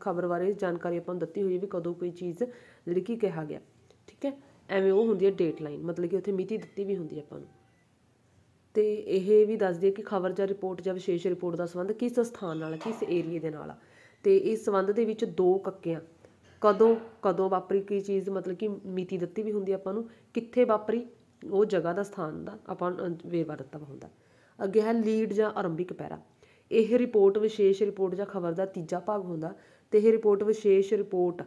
ਖਬਰ ਬਾਰੇ ਜਾਣਕਾਰੀ ਆਪਾਂ ਨੂੰ ਦਿੱਤੀ ਹੋਈ ਵੀ ਕਦੋਂ ਕੋਈ ਚੀਜ਼ ਜਿਹੜੀ ਕੀ ਕਿਹਾ ਗਿਆ ਠੀਕ ਹੈ ਐਵੇਂ ਉਹ ਹੁੰਦੀ ਹੈ ਡੇਟ ਲਾਈਨ ਮਤਲਬ ਕਿ ਉੱਥੇ ਮਿਤੀ ਦਿੱਤੀ ਵੀ ਹੁੰਦੀ ਹੈ ਆਪਾਂ ਨੂੰ ਤੇ ਇਹ ਵੀ ਦੱਸਦੀ ਹੈ ਕਿ ਖਬਰ ਜਾਂ ਰਿਪੋਰਟ ਜਾਂ ਵਿਸ਼ੇਸ਼ ਰਿਪੋਰਟ ਦਾ ਸੰਬੰਧ ਕਿਸ ਸਥਾਨ ਨਾਲ ਕਿਸ ਏਰੀਆ ਦੇ ਨਾਲ ਆ ਤੇ ਇਸ ਸੰਬੰਧ ਦੇ ਵਿੱਚ ਦੋ ਕੱਕਿਆਂ ਕਦੋਂ ਕਦੋਂ ਵਾਪਰੀ ਕੀ ਚੀਜ਼ ਮਤਲਬ ਕਿ ਮਿਤੀ ਦਿੱਤੀ ਵੀ ਹੁੰਦੀ ਆਪਾਂ ਨੂੰ ਕਿੱਥੇ ਵਾਪਰੀ ਉਹ ਜਗ੍ਹਾ ਦਾ ਸਥਾਨ ਦਾ ਆਪਾਂ ਵੇਰਵਾ ਦਿੱਤਾ ਹੁੰਦਾ ਅੱਗੇ ਹੈ ਲੀਡ ਜਾਂ ਆਰੰਭਿਕ ਪੈਰਾ ਇਹ ਰਿਪੋਰਟ ਵਿਸ਼ੇਸ਼ ਰਿਪੋਰਟ ਜਾਂ ਖਬਰ ਦਾ ਤੀਜਾ ਭਾਗ ਹੁੰਦਾ ਤੇ ਇਹ ਰਿਪੋਰਟ ਵਿਸ਼ੇਸ਼ ਰਿਪੋਰਟ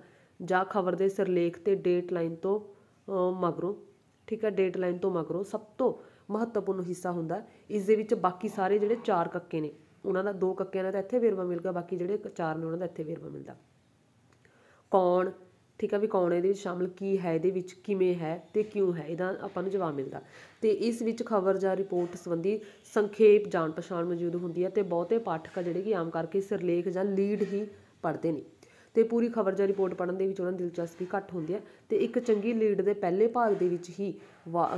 ਜਾਂ ਖਬਰ ਦੇ ਸਿਰਲੇਖ ਤੇ ਡੇਟ ਲਾਈਨ ਤੋਂ ਮਗਰੋਂ ਠੀਕ ਹੈ ਡੇਟ ਲਾਈਨ ਤੋਂ ਮਗਰੋਂ ਸਭ ਤੋਂ ਮਹੱਤਵਪੂਰਨ ਹਿੱਸਾ ਹੁੰਦਾ ਇਸ ਦੇ ਵਿੱਚ ਬਾਕੀ ਸਾਰੇ ਜਿਹੜੇ ਚਾਰ ਕੱਕੇ ਨੇ ਉਹਨਾਂ ਦਾ ਦੋ ਕੱਕਿਆਂ ਦਾ ਤਾਂ ਇੱਥੇ ਵੇਰਵਾ ਮਿਲ ਗਿਆ ਬਾਕੀ ਜਿਹੜੇ ਚਾਰ ਨੇ ਉਹਨਾਂ ਦਾ ਇੱਥੇ ਵੇਰਵਾ ਮਿਲਦਾ ਕੌਣ ਠੀਕ ਆ ਵੀ ਕੌਣ ਇਹਦੇ ਵਿੱਚ ਸ਼ਾਮਲ ਕੀ ਹੈ ਇਹਦੇ ਵਿੱਚ ਕਿਵੇਂ ਹੈ ਤੇ ਕਿਉਂ ਹੈ ਇਹਦਾ ਆਪਾਂ ਨੂੰ ਜਵਾਬ ਮਿਲਦਾ ਤੇ ਇਸ ਵਿੱਚ ਖਬਰ ਜਾਂ ਰਿਪੋਰਟ ਸੰਬੰਧੀ ਸੰਖੇਪ ਜਾਣ ਪਛਾਣ ਮੌਜੂਦ ਹੁੰਦੀ ਹੈ ਤੇ ਬਹੁਤੇ ਪਾਠਕ ਆ ਜਿਹੜੇ ਕਿ ਆਮ ਕਰਕੇ ਸਿਰਲੇਖ ਜਾਂ ਲੀਡ ਹੀ ਪੜ੍ਹਦੇ ਨੇ ਤੇ ਪੂਰੀ ਖਬਰ ਜਾਂ ਰਿਪੋਰਟ ਪੜ੍ਹਨ ਦੇ ਵਿੱਚ ਉਹਨਾਂ ਦੀ ਦਿਲਚਸਪੀ ਘੱਟ ਹੁੰਦੀ ਹੈ ਤੇ ਇੱਕ ਚੰਗੀ ਲੀਡ ਦੇ ਪਹਿਲੇ ਭਾਗ ਦੇ ਵਿੱਚ ਹੀ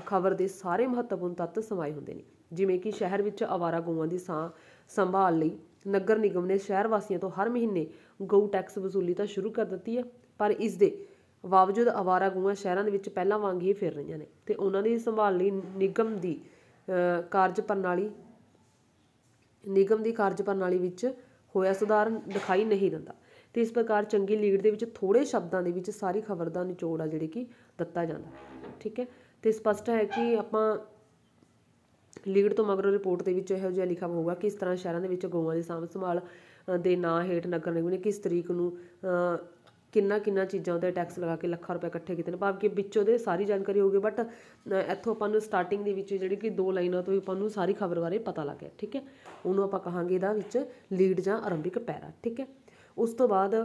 ਖਬਰ ਦੇ ਸਾਰੇ ਮਹੱਤਵਪੂਰਨ ਤੱਤ ਸਮਾਏ ਹੁੰਦੇ ਨੇ ਜਿਵੇਂ ਕਿ ਸ਼ਹਿਰ ਵਿੱਚ ਆਵਾਰਾ ਗਊਆਂ ਦੀ ਸਾਂ ਸੰਭਾਲ ਲਈ ਨਗਰ ਨਿਗਮ ਨੇ ਸ਼ਹਿਰ ਵਾਸੀਆਂ ਤੋਂ ਹਰ ਮਹੀਨੇ ਗਊ ਟੈਕਸ ਵਸੂਲੀ ਤਾਂ ਸ਼ੁਰੂ ਕਰ ਦਿੱਤੀ ਹੈ ਪਰ ਇਸ ਦੇ ਬਾਵਜੂਦ ਆਵਾਰਾ ਗਊਆਂ ਸ਼ਹਿਰਾਂ ਦੇ ਵਿੱਚ ਪਹਿਲਾਂ ਵਾਂਗ ਹੀ ਫਿਰ ਰਹੀਆਂ ਨੇ ਤੇ ਉਹਨਾਂ ਦੀ ਸੰਭਾਲ ਲਈ ਨਿਗਮ ਦੀ ਕਾਰਜ ਪ੍ਰਣਾਲੀ ਨਿਗਮ ਦੀ ਕਾਰਜ ਪ੍ਰਣਾਲੀ ਵਿੱਚ ਹੋਇਆ ਸੁਧਾਰ ਦਿਖਾਈ ਨਹੀਂ ਦਿੰਦਾ ਤੇ ਇਸ ਪ੍ਰਕਾਰ ਚੰਗੀ ਲੀਡ ਦੇ ਵਿੱਚ ਥੋੜੇ ਸ਼ਬਦਾਂ ਦੇ ਵਿੱਚ ਸਾਰੀ ਖਬਰ ਦਾ ਨਿਚੋੜ ਆ ਜਿਹੜੀ ਕਿ ਦਿੱਤਾ ਜਾਂਦਾ ਠੀਕ ਹੈ ਤੇ ਸਪਸ਼ਟ ਹੈ ਕਿ ਆਪਾਂ ਲੀਡ ਤੋਂ ਮਗਰੋਂ ਰਿਪੋਰਟ ਦੇ ਵਿੱਚ ਇਹੋ ਜਿਹਾ ਲਿਖਾ ਹੋਊਗਾ ਕਿ ਇਸ ਤਰ੍ਹਾਂ ਸ਼ਹਿਰਾਂ ਦੇ ਵਿੱਚ ਗਊਆਂ ਦੀ ਸਾਂਭ ਸੰਭਾਲ ਦੇ ਨਾਂ ਹੇਠ ਨਗਰ ਨਿਗਮ ਨੇ ਕਿਸ ਤਰੀਕ ਨੂੰ ਕਿੰਨਾ ਕਿੰਨਾ ਚੀਜ਼ਾਂ ਉਹਦੇ ਟੈਕਸ ਲਗਾ ਕੇ ਲੱਖਾਂ ਰੁਪਏ ਇਕੱਠੇ ਕੀਤੇ ਨੇ ਭਾਵ ਕਿ ਵਿੱਚੋਂ ਦੇ ਸਾਰੀ ਜਾਣਕਾਰੀ ਹੋਊਗੀ ਬਟ ਇੱਥੋਂ ਆਪਾਂ ਨੂੰ ਸਟਾਰਟਿੰਗ ਦੇ ਵਿੱਚ ਜਿਹੜੀ ਕਿ ਦੋ ਲਾਈਨਾਂ ਤੋਂ ਹੀ ਆਪਾਂ ਨੂੰ ਸਾਰੀ ਖਬਰ ਬਾਰੇ ਪਤਾ ਲੱਗ ਗਿਆ ਠੀਕ ਹੈ ਉਹਨੂੰ ਆਪਾਂ ਕਹਾਂਗੇ ਇਹਦਾ ਵਿੱਚ ਲੀਡ ਜਾਂ ਆਰੰਭਿਕ ਪੈਰਾ ਠੀਕ ਹੈ ਉਸ ਤੋਂ ਬਾਅਦ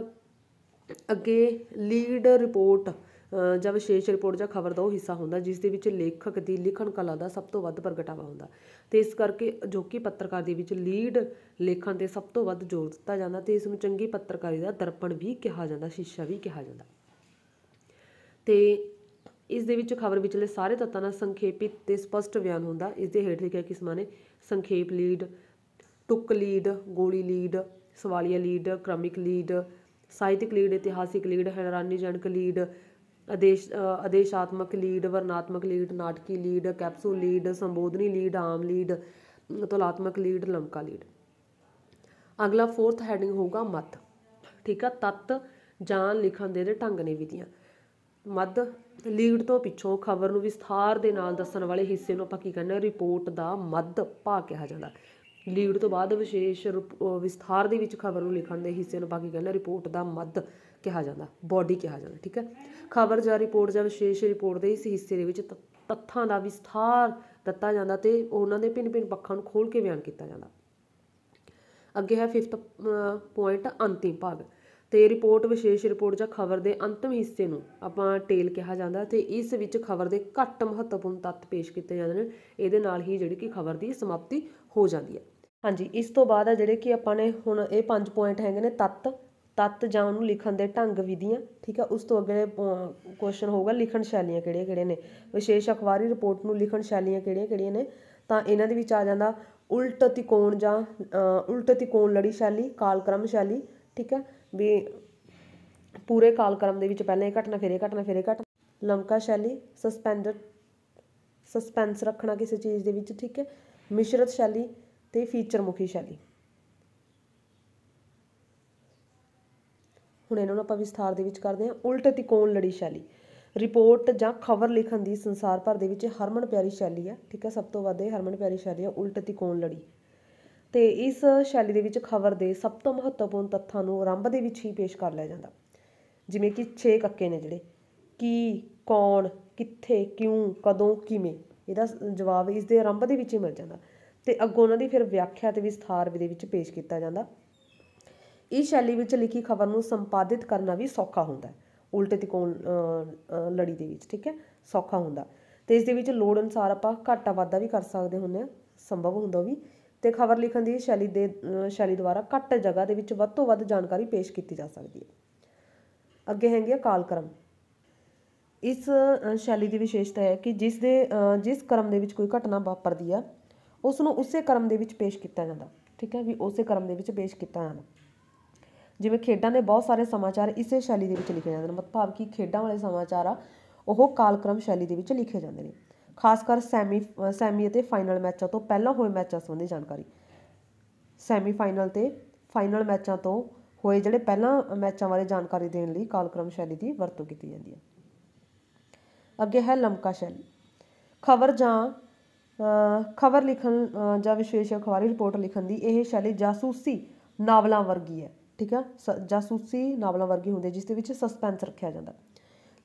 ਅੱਗੇ ਲੀਡ ਰਿਪੋਰਟ ਜਾਂ ਵਿਸ਼ੇਸ਼ ਰਿਪੋਰਟ ਜਾਂ ਖਬਰ ਦਾ ਉਹ ਹਿੱਸਾ ਹੁੰਦਾ ਜਿਸ ਦੇ ਵਿੱਚ ਲੇਖਕ ਦੀ ਲਿਖਣ ਕਲਾ ਦਾ ਸਭ ਤੋਂ ਵੱਧ ਪ੍ਰਗਟਾਵਾ ਹੁੰਦਾ ਤੇ ਇਸ ਕਰਕੇ ਅਜੋਕੀ ਪੱਤਰਕਾਰ ਦੇ ਵਿੱਚ ਲੀਡ ਲੇਖਣ ਤੇ ਸਭ ਤੋਂ ਵੱਧ ਜ਼ੋਰ ਦਿੱਤਾ ਜਾਂਦਾ ਤੇ ਇਸ ਨੂੰ ਚੰਗੀ ਪੱਤਰਕਾਰੀ ਦਾ ਦਰਪਣ ਵੀ ਕਿਹਾ ਜਾਂਦਾ ਸ਼ੀਸ਼ਾ ਵੀ ਕਿਹਾ ਜਾਂਦਾ ਤੇ ਇਸ ਦੇ ਵਿੱਚ ਖਬਰ ਵਿਚਲੇ ਸਾਰੇ ਤੱਤਾਂ ਦਾ ਸੰਖੇਪਿਤ ਤੇ ਸਪਸ਼ਟ ਬਿਆਨ ਹੁੰਦਾ ਇਸ ਦੇ ਹੇਠ ਲਿਖਿਆ ਕਿਸਮਾਂ ਨੇ ਸੰਖੇਪ ਲੀਡ ਟੁੱਕ ਲੀਡ ਗੋਲੀ ਲੀਡ ਸਵਾਲੀਆ ਲੀਡ ਕ੍ਰਮਿਕ ਲੀਡ ਸਾਹਿਤਿਕ ਲੀਡ ਇਤਿਹਾਸਿਕ ਲੀਡ ਹੈਰਾਨੀਜਨਕ ਲੀਡ ਆਦੇਸ਼ ਆਦੇਸ਼ਾਤਮਕ ਲੀਡ ਵਰਨਾਤਮਕ ਲੀਡ ਨਾਟਕੀ ਲੀਡ ਕੈਪਸੂਲ ਲੀਡ ਸੰਬੋਧਨੀ ਲੀਡ ਆਮ ਲੀਡ ਤੁਲਾਤਮਕ ਲੀਡ ਲੰਕਾ ਲੀਡ ਅਗਲਾ ਫੋਰਥ ਹੈਡਿੰਗ ਹੋਊਗਾ ਮਤ ਠੀਕ ਆ ਤਤ ਜਾਂ ਲਿਖਣ ਦੇ ਢੰਗ ਨੇ ਵਿਧੀਆਂ ਮਦ ਲੀਡ ਤੋਂ ਪਿੱਛੋਂ ਖਬਰ ਨੂੰ ਵਿਸਥਾਰ ਦੇ ਨਾਲ ਦੱਸਣ ਵਾਲੇ ਹਿੱਸੇ ਨੂੰ ਆਪਾਂ ਕੀ ਕਹਿੰਦੇ ਰਿਪੋਰਟ ਦਾ ਮੱਧ ਭਾਗ ਕਿਹਾ ਜਾਂਦਾ ਲੀਡ ਤੋਂ ਬਾਅਦ ਵਿਸ਼ੇਸ਼ ਵਿਸਥਾਰ ਦੇ ਵਿੱਚ ਖਬਰ ਨੂੰ ਲਿਖਣ ਦੇ ਹਿੱਸੇ ਨੂੰ ਬਾਕੀ ਕਹਿੰਦੇ ਰਿਪੋਰਟ ਦਾ ਮੱਧ ਕਿਹਾ ਜਾਂਦਾ ਬਾਡੀ ਕਿਹਾ ਜਾਂਦਾ ਠੀਕ ਹੈ ਖਬਰ ਜਾਂ ਰਿਪੋਰਟ ਜਾਂ ਵਿਸ਼ੇਸ਼ ਰਿਪੋਰਟ ਦੇ ਇਸ ਹਿੱਸੇ ਦੇ ਵਿੱਚ ਤੱਥਾਂ ਦਾ ਵਿਸਥਾਰ ਦਿੱਤਾ ਜਾਂਦਾ ਤੇ ਉਹਨਾਂ ਦੇ ਪਿੰਨ ਪਿੰਨ ਪੱਖਾਂ ਨੂੰ ਖੋਲ ਕੇ ਬਿਆਨ ਕੀਤਾ ਜਾਂਦਾ ਅੱਗੇ ਹੈ 5th ਪੁਆਇੰਟ ਅੰਤਿਮ ਭਾਗ ਤੇ ਰਿਪੋਰਟ ਵਿਸ਼ੇਸ਼ ਰਿਪੋਰਟ ਜਾਂ ਖਬਰ ਦੇ ਅੰਤਮ ਹਿੱਸੇ ਨੂੰ ਆਪਾਂ ਟੇਲ ਕਿਹਾ ਜਾਂਦਾ ਤੇ ਇਸ ਵਿੱਚ ਖਬਰ ਦੇ ਘੱਟ ਮਹੱਤਵਪੂਰਨ ਤੱਤ ਪੇਸ਼ ਕੀਤੇ ਜਾਂਦੇ ਨੇ ਇਹਦੇ ਨਾਲ ਹੀ ਜਿਹੜੀ ਕਿ ਖਬਰ ਦੀ ਸਮਾਪਤੀ ਹੋ ਜਾਂਦੀ ਹੈ ਹਾਂਜੀ ਇਸ ਤੋਂ ਬਾਅਦ ਆ ਜਿਹੜੇ ਕਿ ਆਪਾਂ ਨੇ ਹੁਣ ਇਹ ਪੰਜ ਪੁਆਇੰਟ ਹੈਗੇ ਨੇ ਤੱਤ ਤੱਤ ਜਾਂ ਉਹਨੂੰ ਲਿਖਣ ਦੇ ਢੰਗ ਵਿਧੀਆਂ ਠੀਕ ਆ ਉਸ ਤੋਂ ਅੱਗੇ ਕੁਐਸਚਨ ਹੋਊਗਾ ਲਿਖਣ ਸ਼ੈਲੀਆਂ ਕਿਹੜੀਆਂ ਕਿਹੜੀਆਂ ਨੇ ਵਿਸ਼ੇਸ਼ ਅਖਬਾਰੀ ਰਿਪੋਰਟ ਨੂੰ ਲਿਖਣ ਸ਼ੈਲੀਆਂ ਕਿਹੜੀਆਂ ਕਿਹੜੀਆਂ ਨੇ ਤਾਂ ਇਹਨਾਂ ਦੇ ਵਿੱਚ ਆ ਜਾਂਦਾ ਉਲਟ ਤਿਕੋਣ ਜਾਂ ਉਲਟ ਤਿਕੋਣ ਲੜੀ ਸ਼ੈਲੀ ਕਾਲਕ੍ਰਮ ਸ਼ੈਲੀ ਠੀਕ ਆ ਵੀ ਪੂਰੇ ਕਾਲਕ੍ਰਮ ਦੇ ਵਿੱਚ ਪਹਿਲਾਂ ਇਹ ਘਟਨਾ ਫਿਰ ਇਹ ਘਟਨਾ ਫਿਰ ਇਹ ਘਟਨਾ ਲੰਕਾ ਸ਼ੈਲੀ ਸਸਪੈਂਡਡ ਸਸਪੈਂਸ ਰੱਖਣਾ ਕਿਸੇ ਚੀਜ਼ ਦੇ ਵਿੱਚ ਠੀਕ ਹੈ ਮਿਸ਼ਰਤ ਸ਼ੈਲੀ ਤੇ ਫੀਚਰ ਮੁਖੀ ਸ਼ੈਲੀ ਹੁਣ ਇਹਨਾਂ ਨੂੰ ਆਪਾਂ ਵਿਸਥਾਰ ਦੇ ਵਿੱਚ ਕਰਦੇ ਹਾਂ ਉਲਟ ਤਿਕੋਣ ਲੜੀ ਸ਼ੈਲੀ ਰਿਪੋਰਟ ਜਾਂ ਖਬਰ ਲਿਖਣ ਦੀ ਸੰਸਾਰ ਭਰ ਦੇ ਵਿੱਚ ਹਰਮਨ ਪਿਆਰੀ ਸ਼ੈਲੀ ਆ ਠੀਕ ਹੈ ਸਭ ਤੋਂ ਵੱਧ ਇਹ ਹਰਮਨ ਪਿਆਰੀ ਸ਼ੈਲੀ ਆ ਉਲਟ ਤਿਕੋਣ ਲੜੀ ਤੇ ਇਸ ਸ਼ੈਲੀ ਦੇ ਵਿੱਚ ਖਬਰ ਦੇ ਸਭ ਤੋਂ ਮਹੱਤਵਪੂਰਨ ਤੱਥਾਂ ਨੂੰ ਆਰੰਭ ਦੇ ਵਿੱਚ ਹੀ ਪੇਸ਼ ਕਰ ਲਿਆ ਜਾਂਦਾ ਜਿਵੇਂ ਕਿ 6 ਕੱਕੇ ਨੇ ਜਿਹੜੇ ਕੀ ਕੌਣ ਕਿੱਥੇ ਕਿਉਂ ਕਦੋਂ ਕਿਵੇਂ ਇਹਦਾ ਜਵਾਬ ਇਸ ਦੇ ਆਰੰਭ ਦੇ ਵਿੱਚ ਹੀ ਮਿਲ ਜਾਂਦਾ ਤੇ ਅੱਗੋਂ ਉਹਨਾਂ ਦੀ ਫਿਰ ਵਿਆਖਿਆ ਤੇ ਵਿਸਥਾਰ ਦੇ ਵਿੱਚ ਪੇਸ਼ ਕੀਤਾ ਜਾਂਦਾ ਇਹ ਸ਼ੈਲੀ ਵਿੱਚ ਲਿਖੀ ਖਬਰ ਨੂੰ ਸੰਪਾਦਿਤ ਕਰਨਾ ਵੀ ਸੌਖਾ ਹੁੰਦਾ ਹੈ ਉਲਟੇ ਤਿਕੋਣ ਲੜੀ ਦੇ ਵਿੱਚ ਠੀਕ ਹੈ ਸੌਖਾ ਹੁੰਦਾ ਤੇ ਇਸ ਦੇ ਵਿੱਚ ਲੋੜ ਅਨੁਸਾਰ ਆਪਾਂ ਘਾਟਾ ਵਾਧਾ ਵੀ ਕਰ ਸਕਦੇ ਹੁੰਦੇ ਆ ਸੰਭਵ ਹੁੰਦਾ ਵੀ ਤੇ ਖਬਰ ਲਿਖਣ ਦੀ ਸ਼ੈਲੀ ਦੇ ਸ਼ੈਲੀ ਦੁਆਰਾ ਘੱਟ ਜਗ੍ਹਾ ਦੇ ਵਿੱਚ ਵੱਧ ਤੋਂ ਵੱਧ ਜਾਣਕਾਰੀ ਪੇਸ਼ ਕੀਤੀ ਜਾ ਸਕਦੀ ਹੈ ਅੱਗੇ ਹੈਗੀ ਆ ਕਾਲਕ੍ਰਮ ਇਸ ਸ਼ੈਲੀ ਦੀ ਵਿਸ਼ੇਸ਼ਤਾ ਹੈ ਕਿ ਜਿਸ ਦੇ ਜਿਸ ਕਰਮ ਦੇ ਵਿੱਚ ਕੋਈ ਘਟਨਾ ਵਾਪਰਦੀ ਆ ਉਸ ਨੂੰ ਉਸੇ ਕਰਮ ਦੇ ਵਿੱਚ ਪੇਸ਼ ਕੀਤਾ ਜਾਂਦਾ ਠੀਕ ਹੈ ਵੀ ਉਸੇ ਕਰਮ ਦੇ ਵਿੱਚ ਪੇਸ਼ ਕੀਤਾ ਜਾਂਦਾ ਜਿਵੇਂ ਖੇਡਾਂ ਦੇ ਬਹੁਤ ਸਾਰੇ ਸਮਾਚਾਰ ਇਸੇ ਸ਼ੈਲੀ ਦੇ ਵਿੱਚ ਲਿਖੇ ਜਾਂਦੇ ਨੇ ਮਤਲਬ ਕਿ ਖੇਡਾਂ ਵਾਲੇ ਸਮਾਚਾਰ ਆ ਉਹ ਕਾਲਕ੍ਰਮ ਸ਼ੈਲੀ ਦੇ ਵਿੱਚ ਲਿਖੇ ਜਾਂਦੇ ਨੇ ਖਾਸ ਕਰ ਸੈਮੀ ਸੈਮੀ ਅਤੇ ਫਾਈਨਲ ਮੈਚਾਂ ਤੋਂ ਪਹਿਲਾਂ ਹੋਏ ਮੈਚਾਂ ਸੰਬੰਧੀ ਜਾਣਕਾਰੀ ਸੈਮੀ ਫਾਈਨਲ ਤੇ ਫਾਈਨਲ ਮੈਚਾਂ ਤੋਂ ਹੋਏ ਜਿਹੜੇ ਪਹਿਲਾਂ ਮੈਚਾਂ ਬਾਰੇ ਜਾਣਕਾਰੀ ਦੇਣ ਲਈ ਕਾਲਕ੍ਰਮ ਸ਼ੈਲੀ ਦੀ ਵਰਤੋਂ ਕੀਤੀ ਜਾਂਦੀ ਹੈ ਅੱਗੇ ਹੈ ਲਮਕਾ ਸ਼ੈਲੀ ਖਬਰ ਜਾਂ ਖਬਰ ਲਿਖਣ ਜਾਂ ਵਿਸ਼ੇਸ਼ ਅਖਬਾਰੀ ਰਿਪੋਰਟ ਲਿਖਣ ਦੀ ਇਹ ਸ਼ੈਲੀ ਜਾਸੂਸੀ ਨਾਵਲਾਂ ਵਰਗੀ ਹੈ ਠੀਕ ਆ ਜਾਸੂਸੀ ਨਾਵਲਾਂ ਵਰਗੀ ਹੁੰਦੀ ਹੈ ਜਿਸ ਦੇ ਵਿੱਚ ਸਸਪੈਂਸ ਰੱਖਿਆ ਜਾਂਦਾ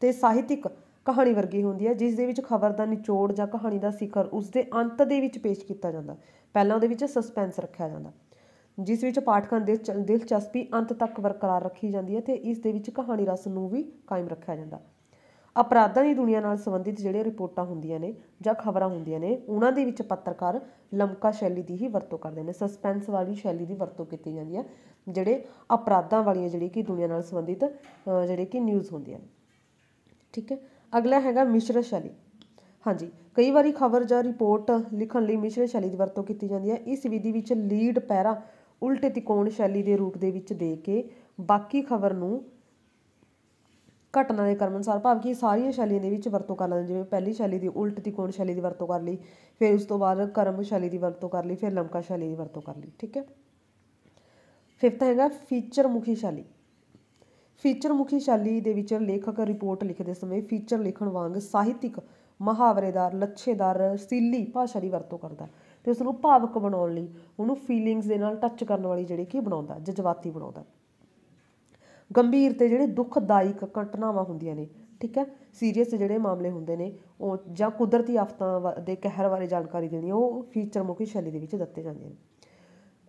ਤੇ ਸਾਹਿਤਿਕ ਕਹਾਣੀ ਵਰਗੀ ਹੁੰਦੀ ਹੈ ਜਿਸ ਦੇ ਵਿੱਚ ਖਬਰ ਦਾ ਨਿਚੋੜ ਜਾਂ ਕਹਾਣੀ ਦਾ ਸਿਖਰ ਉਸ ਦੇ ਅੰਤ ਦੇ ਵਿੱਚ ਪੇਸ਼ ਕੀਤਾ ਜਾਂਦਾ ਪਹਿਲਾਂ ਉਹਦੇ ਵਿੱਚ ਸਸਪੈਂਸ ਰੱਖਿਆ ਜਾਂਦਾ ਜਿਸ ਵਿੱਚ ਪਾਠਕਾਂ ਦੇ ਦਿਲਚਸਪੀ ਅੰਤ ਤੱਕ ਬਰਕਰਾਰ ਰੱਖੀ ਜਾਂਦੀ ਹੈ ਤੇ ਇਸ ਦੇ ਵਿੱਚ ਕਹਾਣੀ ਰਸ ਨੂੰ ਵੀ ਕਾਇਮ ਰੱਖਿਆ ਜਾਂਦਾ ਅਪਰਾਧਾਂ ਦੀ ਦੁਨੀਆ ਨਾਲ ਸੰਬੰਧਿਤ ਜਿਹੜੀਆਂ ਰਿਪੋਰਟਾਂ ਹੁੰਦੀਆਂ ਨੇ ਜਾਂ ਖਬਰਾਂ ਹੁੰਦੀਆਂ ਨੇ ਉਹਨਾਂ ਦੇ ਵਿੱਚ ਪੱਤਰਕਾਰ ਲਮਕਾ ਸ਼ੈਲੀ ਦੀ ਹੀ ਵਰਤੋਂ ਕਰਦੇ ਨੇ ਸਸਪੈਂਸ ਵਾਲੀ ਸ਼ੈਲੀ ਦੀ ਵਰਤੋਂ ਕੀਤੀ ਜਾਂਦੀ ਹੈ ਜਿਹੜੇ ਅਪਰਾਧਾਂ ਵਾਲੀਆਂ ਜਿਹੜੀ ਕਿ ਦੁਨੀਆ ਨਾਲ ਸੰਬੰਧਿਤ ਜਿਹੜੇ ਕਿ ਨਿਊਜ਼ ਹੁੰਦੀਆਂ ਨੇ ਠੀਕ ਹੈ ਅਗਲਾ ਹੈਗਾ ਮਿਸ਼ਰ ਸ਼ੈਲੀ ਹਾਂਜੀ ਕਈ ਵਾਰੀ ਖਬਰ ਜਾਂ ਰਿਪੋਰਟ ਲਿਖਣ ਲਈ ਮਿਸ਼ਰ ਸ਼ੈਲੀ ਦੀ ਵਰਤੋਂ ਕੀਤੀ ਜਾਂਦੀ ਹੈ ਇਸ ਵਿਧੀ ਵਿੱਚ ਲੀਡ ਪੈਰਾ ਉਲਟੇ ਤਿਕੋਣ ਸ਼ੈਲੀ ਦੇ ਰੂਪ ਦੇ ਵਿੱਚ ਦੇ ਕੇ ਬਾਕੀ ਖਬਰ ਨੂੰ ਘਟਨਾ ਦੇ ਕਰਮ ਅਨੁਸਾਰ ਭਾਵ ਕਿ ਸਾਰੀਆਂ ਸ਼ੈਲੀਆਂ ਦੇ ਵਿੱਚ ਵਰਤੋਂ ਕਰ ਲੈਂਦੇ ਜਿਵੇਂ ਪਹਿਲੀ ਸ਼ੈਲੀ ਦੀ ਉਲਟ ਤਿਕੋਣ ਸ਼ੈਲੀ ਦੀ ਵਰਤੋਂ ਕਰ ਲਈ ਫਿਰ ਉਸ ਤੋਂ ਬਾਅਦ ਕਰਮ ਸ਼ੈਲੀ ਦੀ ਵਰਤੋਂ ਕਰ ਲਈ ਫਿਰ ਲਮਕਾ ਸ਼ੈਲੀ ਦੀ ਵਰਤੋਂ ਕਰ ਲਈ ਠੀਕ ਹੈ ਫਿਫਥ ਹੈਗਾ ਫੀਚਰ ਮੁਖੀ ਸ਼ੈਲੀ ਫੀਚਰ ਮੁਖੀ ਸ਼ੈਲੀ ਦੇ ਵਿੱਚ ਲੇਖਕ ਰਿਪੋਰਟ ਲਿਖਦੇ ਸਮੇਂ ਫੀਚਰ ਲਿਖਣ ਵਾਂਗ ਸਾਹਿਤਿਕ ਮਹਾਵਰੇਦਾਰ ਲੱਛੇਦਾਰ ਸਿੱਲੀ ਭਾਸ਼ਾ ਦੀ ਵਰਤੋਂ ਕਰਦਾ ਤੇ ਉਸ ਨੂੰ ਭਾਵਕ ਬਣਾਉਣ ਲਈ ਉਹਨੂੰ ਫੀਲਿੰਗਸ ਦੇ ਨਾਲ ਟੱਚ ਕਰਨ ਵਾਲੀ ਜਿਹੜੀ ਕਿ ਬਣਾਉਂਦਾ ਜਜ਼ਬਾਤੀ ਬਣਾਉਂਦਾ ਗੰਭੀਰ ਤੇ ਜਿਹੜੇ ਦੁਖਦਾਇਕ ਘਟਨਾਵਾਂ ਹੁੰਦੀਆਂ ਨੇ ਠੀਕ ਹੈ ਸੀਰੀਅਸ ਜਿਹੜੇ ਮਾਮਲੇ ਹੁੰਦੇ ਨੇ ਉਹ ਜਾਂ ਕੁਦਰਤੀ ਆਫਤਾਂ ਦੇ ਕਹਿਰ ਬਾਰੇ ਜਾਣਕਾਰੀ ਦੇਣੀ ਉਹ ਫੀਚਰ ਮੁਖੀ ਸ਼ੈਲੀ ਦੇ ਵਿੱਚ ਦਿੱਤੇ ਜਾਂਦੇ ਨੇ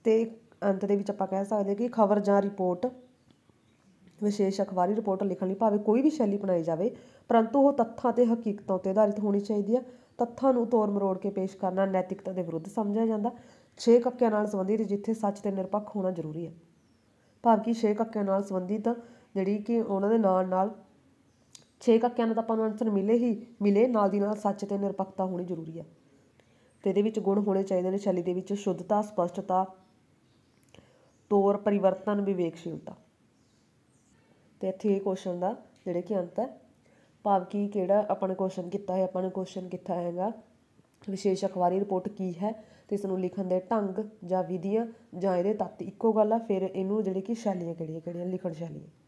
ਤੇ ਅੰਤ ਦੇ ਵਿੱਚ ਆਪਾਂ ਕਹਿ ਸਕਦੇ ਕਿ ਖਬਰ ਜਾਂ ਰਿਪੋਰਟ ਵਿਸ਼ੇਸ਼ ਅਖਬਾਰੀ ਰਿਪੋਰਟ ਲਿਖਣ ਲਈ ਭਾਵੇਂ ਕੋਈ ਵੀ ਸ਼ੈਲੀ ਬਣਾਈ ਜਾਵੇ ਪਰੰਤੂ ਉਹ ਤੱਥਾਂ ਤੇ ਹਕੀਕਤਾਂ ਤੇ ਆਧਾਰਿਤ ਹੋਣੀ ਚਾਹੀਦੀ ਹੈ ਤੱਥਾਂ ਨੂੰ ਤੋੜ ਮਰੋੜ ਕੇ ਪੇਸ਼ ਕਰਨਾ ਨੈਤਿਕਤਾ ਦੇ ਵਿਰੁੱਧ ਸਮਝਿਆ ਜਾਂਦਾ 6 ਕੱਕਿਆਂ ਨਾਲ ਸੰਬੰਧਿਤ ਜਿੱਥੇ ਸੱਚ ਤੇ ਨਿਰਪੱਖ ਹੋਣਾ ਜ਼ਰੂਰੀ ਹੈ ਭਾਵ ਕਿ ਛੇ ਕੱਕਿਆਂ ਨਾਲ ਸੰਬੰਧਿਤ ਜਿਹੜੀ ਕਿ ਉਹਨਾਂ ਦੇ ਨਾਲ ਨਾਲ ਛੇ ਕੱਕਿਆਂ ਦਾ ਆਪਾਂ ਨੂੰ ਆਨਸਰ ਮਿਲੇ ਹੀ ਮਿਲੇ ਨਾਲ ਦੀ ਨਾਲ ਸੱਚ ਤੇ ਨਿਰਪੱਖਤਾ ਹੋਣੀ ਜ਼ਰੂਰੀ ਹੈ ਤੇ ਇਹਦੇ ਵਿੱਚ ਗੁਣ ਹੋਣੇ ਚਾਹੀਦੇ ਨੇ ਸ਼ੈਲੀ ਦੇ ਵਿੱਚ ਸ਼ੁੱਧਤਾ ਸਪਸ਼ਟਤਾ ਤੌਰ ਪਰਿਵਰਤਨ ਵਿਵੇਕਸ਼ੀਲਤਾ ਤੇ ਇੱਥੇ ਇਹ ਕੁਐਸਚਨ ਦਾ ਜਿਹੜੇ ਕਿ ਅੰਤ ਹੈ ਭਾਵ ਕਿ ਕਿਹੜਾ ਆਪਾਂ ਨੇ ਕੁਐਸਚਨ ਕੀਤਾ ਹੈ ਆਪਾਂ ਨੇ ਕੁਐਸਚਨ ਕੀਤਾ ਹੈਗਾ ਵਿਸ਼ੇਸ਼ ਅਖਬਾਰੀ ਰਿਪੋਰਟ ਕੀ ਹੈ ਤੇ ਇਸ ਨੂੰ ਲਿਖਣ ਦੇ ਢੰਗ ਜਾਂ ਵਿਧੀਆਂ ਜਾਂ ਇਹਦੇ ਤੱਤ ਇੱਕੋ ਗੱਲ ਆ ਫਿਰ ਇਹਨੂੰ ਜਿਹੜੇ ਕਿ ਸ਼ੈਲੀਆਂ ਕਿਹੜੀਆਂ ਕਿਹੜੀਆਂ ਲਿਖਣ ਸ਼ੈਲੀਆਂ